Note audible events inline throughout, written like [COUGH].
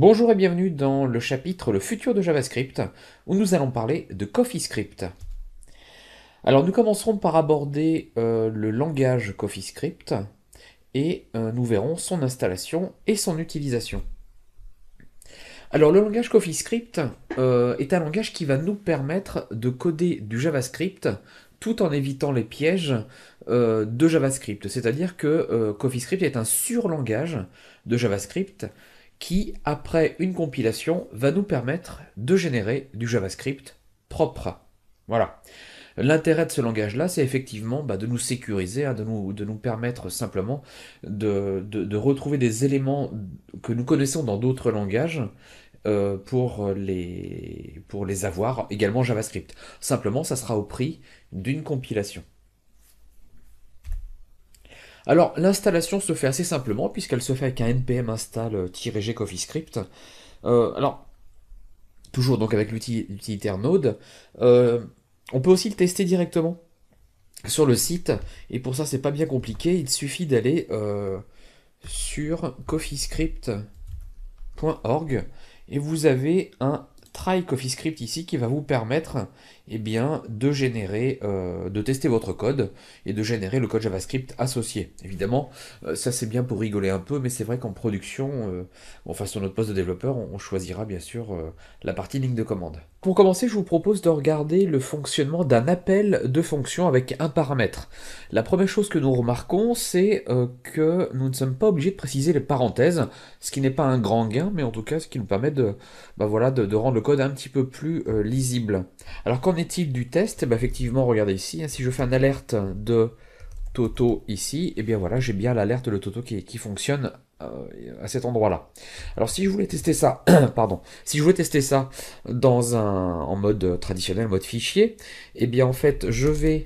Bonjour et bienvenue dans le chapitre Le futur de JavaScript, où nous allons parler de CoffeeScript. Alors nous commencerons par aborder euh, le langage CoffeeScript, et euh, nous verrons son installation et son utilisation. Alors le langage CoffeeScript euh, est un langage qui va nous permettre de coder du JavaScript tout en évitant les pièges de JavaScript. C'est-à-dire que CoffeeScript est un surlangage de JavaScript qui, après une compilation, va nous permettre de générer du JavaScript propre. Voilà. L'intérêt de ce langage-là, c'est effectivement bah, de nous sécuriser, hein, de, nous, permettre simplement de, retrouver des éléments que nous connaissons dans d'autres langages euh, pour, les, pour les avoir également JavaScript. Simplement, ça sera au prix d'une compilation. Alors l'installation se fait assez simplement puisqu'elle se fait avec un npm install-g euh, CoffeeScript. Euh, alors, toujours donc avec l'utilitaire Node, euh, on peut aussi le tester directement sur le site, et pour ça c'est pas bien compliqué, il suffit d'aller sur coffeescript.org et vous avez un try CoffeeScript ici qui va vous permettre eh bien, de générer, euh, de tester votre code et de générer le code JavaScript associé. Évidemment, euh, ça c'est bien pour rigoler un peu, mais c'est vrai qu'en production, euh, en face sur notre poste de développeur, on choisira bien sûr la partie ligne de commande. Pour commencer, je vous propose de regarder le fonctionnement d'un appel de fonction avec un paramètre. La première chose que nous remarquons, c'est euh, que nous ne sommes pas obligés de préciser les parenthèses, ce qui n'est pas un grand gain, mais en tout cas ce qui nous permet de, bah voilà, de, rendre le code un petit peu plus euh, lisible. Alors qu'en est-il du test eh ben, Effectivement, regardez ici, hein, si je fais un alerte de Toto ici, et eh bien voilà, j'ai bien l'alerte de Toto qui, qui fonctionne euh, euh, à cet endroit-là. Alors si je voulais tester ça, [CLEARS THROAT] pardon, si je voulais tester ça dans un en mode euh, traditionnel, mode fichier, eh bien en fait je vais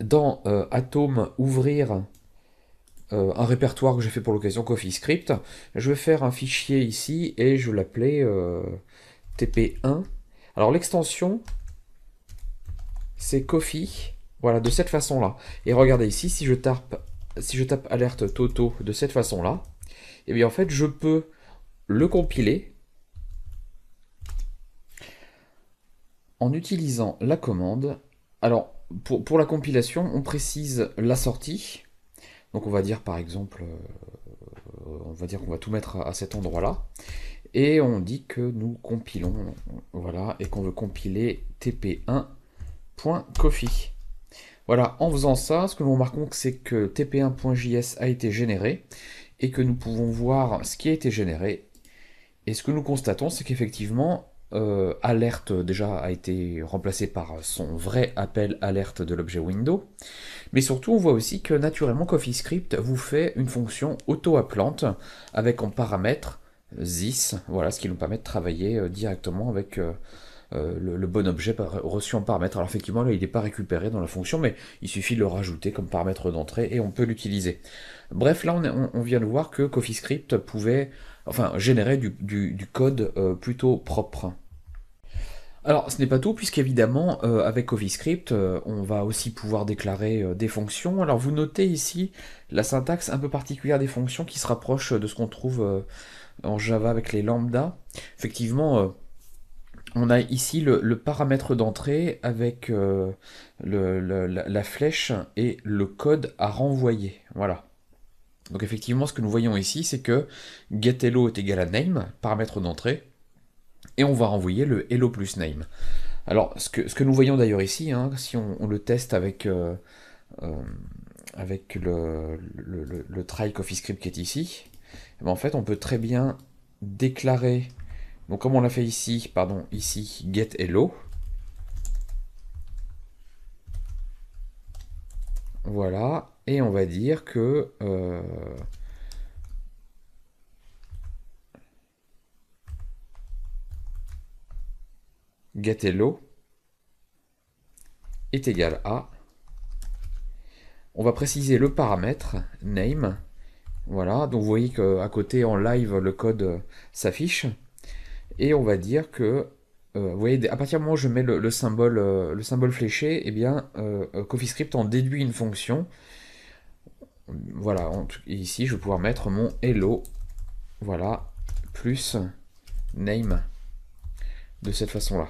dans Atome Atom ouvrir un répertoire que j'ai fait pour l'occasion CoffeeScript. Je vais faire un fichier ici et je vais l'appeler TP1. Alors l'extension c'est Coffee. Voilà, de cette façon-là. Et regardez ici, si je tape si je tape alerte Toto de cette façon-là, eh bien en fait, je peux le compiler en utilisant la commande. Alors, pour, la compilation, on précise la sortie. Donc on va dire par exemple, euh, on va dire qu'on va tout mettre à, cet endroit-là. Et on dit que nous compilons, voilà, et qu'on veut compiler tp1.coffee. Voilà, en faisant ça, ce que nous remarquons, c'est que tp1.js a été généré et que nous pouvons voir ce qui a été généré. Et ce que nous constatons, c'est qu'effectivement, euh, alerte euh, déjà a été remplacé par son vrai appel alerte de l'objet window. Mais surtout, on voit aussi que naturellement CoffeeScript vous fait une fonction auto-appelante avec en paramètre this, euh, voilà ce qui nous permet de travailler directement avec euh, le, bon objet reçu en paramètre. Alors effectivement, là, il n'est pas récupéré dans la fonction, mais il suffit de le rajouter comme paramètre d'entrée et on peut l'utiliser. Bref, là, on, vient de voir que CoffeeScript pouvait, enfin, générer du, code euh, plutôt propre. Alors, ce n'est pas tout, puisqu'évidemment, euh, avec CoffeeScript, on va aussi pouvoir déclarer des fonctions. Alors, vous notez ici la syntaxe un peu particulière des fonctions qui se rapproche de ce qu'on trouve en Java avec les lambda. Effectivement, on a ici le, paramètre d'entrée avec euh, la, flèche et le code à renvoyer. Voilà. Donc effectivement, ce que nous voyons ici, c'est que getHello est égal à name, paramètre d'entrée, et on va renvoyer le hello plus name. Alors, ce que, ce que nous voyons d'ailleurs ici, hein, si on, le teste avec, euh, euh, avec le, le, le try CoffeeScript qui est ici, eh ben, en fait, on peut très bien déclarer donc comme on l'a fait ici, pardon, ici, get hello. Voilà, et on va dire que euh, get est égal à on va préciser le paramètre name. Voilà, donc vous voyez qu'à côté en live le code s'affiche. Et on va dire que, euh, vous voyez, à partir du moment où je mets le, symbole, euh, le symbole fléché, eh bien, euh, CoffeeScript en déduit une fonction. Voilà, ici, je vais pouvoir mettre mon hello, voilà, plus name, de cette façon-là.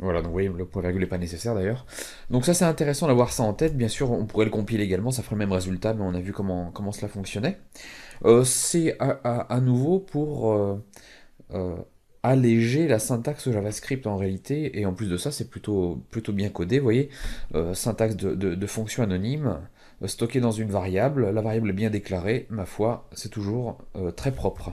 Voilà, donc vous voyez, le point virgule n'est pas nécessaire d'ailleurs. Donc ça c'est intéressant d'avoir ça en tête, bien sûr on pourrait le compiler également, ça ferait le même résultat, mais on a vu comment, comment cela fonctionnait. Euh, c'est à, nouveau pour euh, euh, alléger la syntaxe JavaScript en réalité, et en plus de ça c'est plutôt, plutôt bien codé, vous voyez, syntaxe de, de, de, fonction anonyme, stockée dans une variable, la variable est bien déclarée, ma foi, c'est toujours très propre.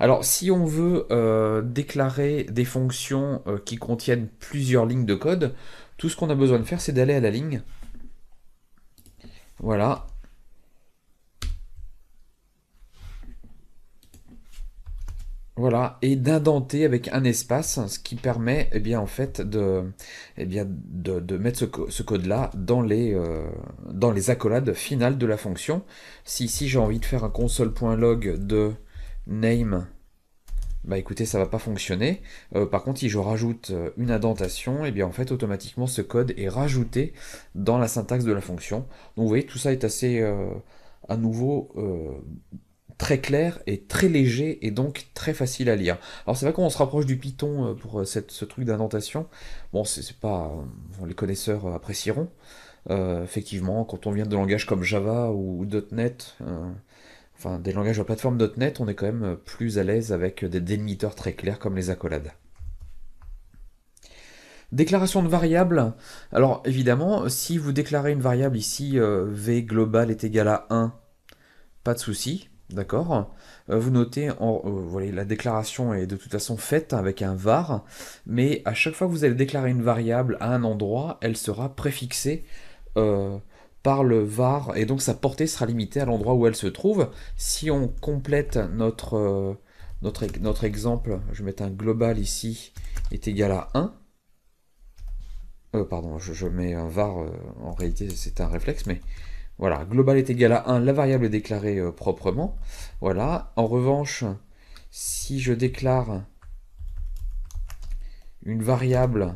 Alors, si on veut euh, déclarer des fonctions euh, qui contiennent plusieurs lignes de code, tout ce qu'on a besoin de faire, c'est d'aller à la ligne. Voilà. Voilà, et d'indenter avec un espace, ce qui permet, eh bien, en fait, de, eh bien, de, mettre ce, code-là dans, les, euh, dans les accolades finales de la fonction. Si si j'ai envie de faire un console.log de name, bah écoutez, ça va pas fonctionner. Euh, par contre, si je rajoute euh, une indentation, et eh bien en fait, automatiquement, ce code est rajouté dans la syntaxe de la fonction. Donc vous voyez, tout ça est assez, euh, à nouveau, très clair et très léger et donc très facile à lire. Alors c'est vrai qu'on se rapproche du Python pour cette, ce truc d'indentation. Bon, c'est pas... les connaisseurs apprécieront. effectivement, quand on vient de langages comme Java ou .NET enfin, des langages de plateforme .NET, on est quand même plus à l'aise avec des délimiteurs très clairs comme les accolades. Déclaration de variable. Alors évidemment, si vous déclarez une variable ici, euh, v global est égal à 1, pas de souci, d'accord euh, Vous notez, en, euh, la déclaration est de toute façon faite avec un var, mais à chaque fois que vous allez déclarer une variable à un endroit, elle sera préfixée par le VAR et donc sa portée sera limitée à l'endroit où elle se trouve. Si on complète notre, euh, notre, exemple, je vais mettre un global ici, est égal à 1. Euh, pardon, je, mets un var, euh, en réalité c'est un réflexe, mais voilà, global est égal à 1, la variable est déclarée proprement. Voilà, en revanche, si je déclare une variable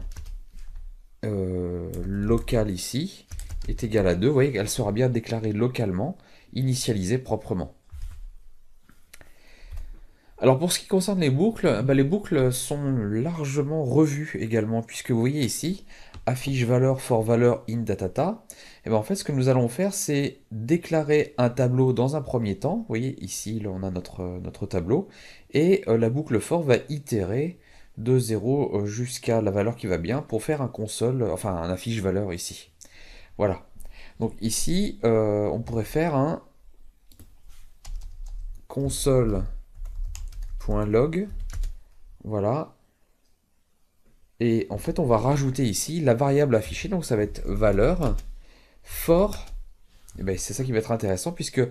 locale ici, est égal à 2, vous voyez, qu'elle sera bien déclarée localement, initialisée proprement. Alors pour ce qui concerne les boucles, eh ben, les boucles sont largement revues également, puisque vous voyez ici, affiche valeur for valeur in datata, et eh bien en fait ce que nous allons faire c'est déclarer un tableau dans un premier temps, vous voyez ici là, on a notre, notre tableau, et euh, la boucle for va itérer de 0 euh, jusqu'à la valeur qui va bien pour faire un console, enfin un affiche valeur ici. Voilà. Donc ici, euh, on pourrait faire un console.log. Voilà. Et en fait, on va rajouter ici la variable affichée. Donc ça va être valeur for. Eh ben, c'est ça qui va être intéressant puisque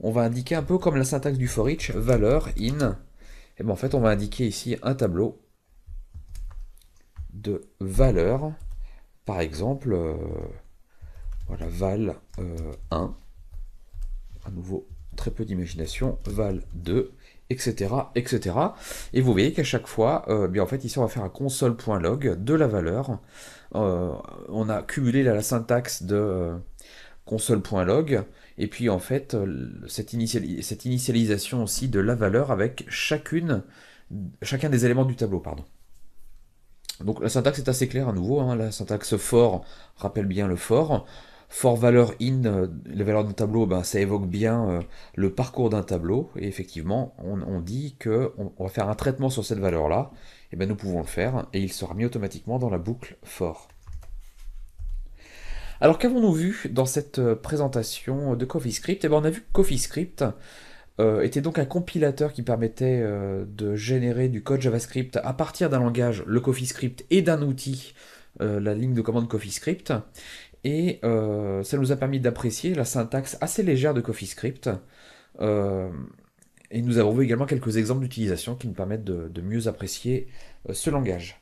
on va indiquer un peu comme la syntaxe du for valeur in. Et eh bien en fait, on va indiquer ici un tableau de valeur. Par exemple, euh, voilà, Val 1. Euh, à nouveau, très peu d'imagination. Val 2 etc., etc. Et vous voyez qu'à chaque fois, euh, bien en fait, ici, on va faire un console.log de la valeur. Euh, on a cumulé la, syntaxe de console.log, et puis en fait, cette, initialisation aussi de la valeur avec chacune, chacun des éléments du tableau, pardon. Donc la syntaxe est assez claire à nouveau, hein. la syntaxe for rappelle bien le for. Fort valeur in, euh, les valeurs d'un tableau, ben, ça évoque bien euh, le parcours d'un tableau. Et effectivement, on, dit qu'on on va faire un traitement sur cette valeur-là. Et ben, nous pouvons le faire et il sera mis automatiquement dans la boucle FOR. Alors qu'avons-nous vu dans cette euh, présentation de CoffeeScript et eh ben, On a vu que CoffeeScript était donc un compilateur qui permettait de générer du code JavaScript à partir d'un langage, le CoffeeScript, et d'un outil, la ligne de commande CoffeeScript et euh, ça nous a permis d'apprécier la syntaxe assez légère de CoffeeScript. Euh, et nous avons vu également quelques exemples d'utilisation qui nous permettent de mieux apprécier euh, ce langage.